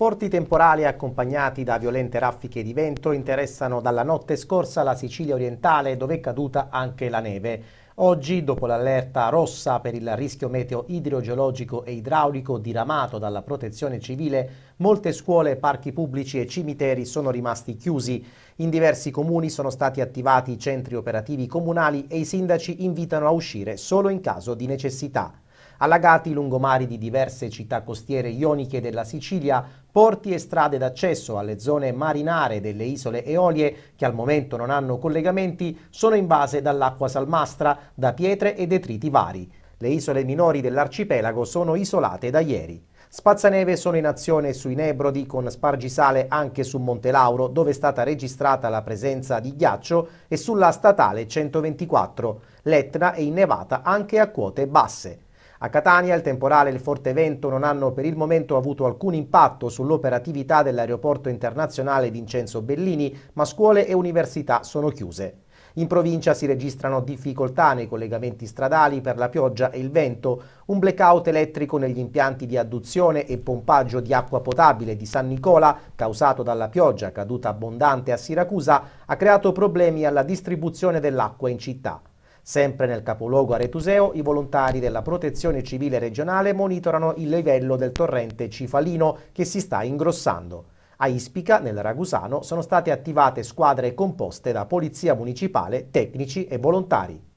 Forti temporali accompagnati da violente raffiche di vento interessano dalla notte scorsa la Sicilia orientale dove è caduta anche la neve. Oggi, dopo l'allerta rossa per il rischio meteo idrogeologico e idraulico diramato dalla protezione civile, molte scuole, parchi pubblici e cimiteri sono rimasti chiusi. In diversi comuni sono stati attivati i centri operativi comunali e i sindaci invitano a uscire solo in caso di necessità allagati lungomari di diverse città costiere ioniche della Sicilia, porti e strade d'accesso alle zone marinare delle isole Eolie, che al momento non hanno collegamenti, sono invase dall'acqua salmastra, da pietre e detriti vari. Le isole minori dell'arcipelago sono isolate da ieri. Spazzaneve sono in azione sui Nebrodi con spargisale anche su Monte Lauro dove è stata registrata la presenza di ghiaccio e sulla statale 124. L'Etna è innevata anche a quote basse. A Catania il temporale e il forte vento non hanno per il momento avuto alcun impatto sull'operatività dell'aeroporto internazionale Vincenzo Bellini, ma scuole e università sono chiuse. In provincia si registrano difficoltà nei collegamenti stradali per la pioggia e il vento, un blackout elettrico negli impianti di adduzione e pompaggio di acqua potabile di San Nicola, causato dalla pioggia caduta abbondante a Siracusa, ha creato problemi alla distribuzione dell'acqua in città. Sempre nel capoluogo aretuseo, i volontari della Protezione Civile regionale monitorano il livello del torrente Cifalino che si sta ingrossando. A Ispica, nel Ragusano, sono state attivate squadre composte da polizia municipale, tecnici e volontari.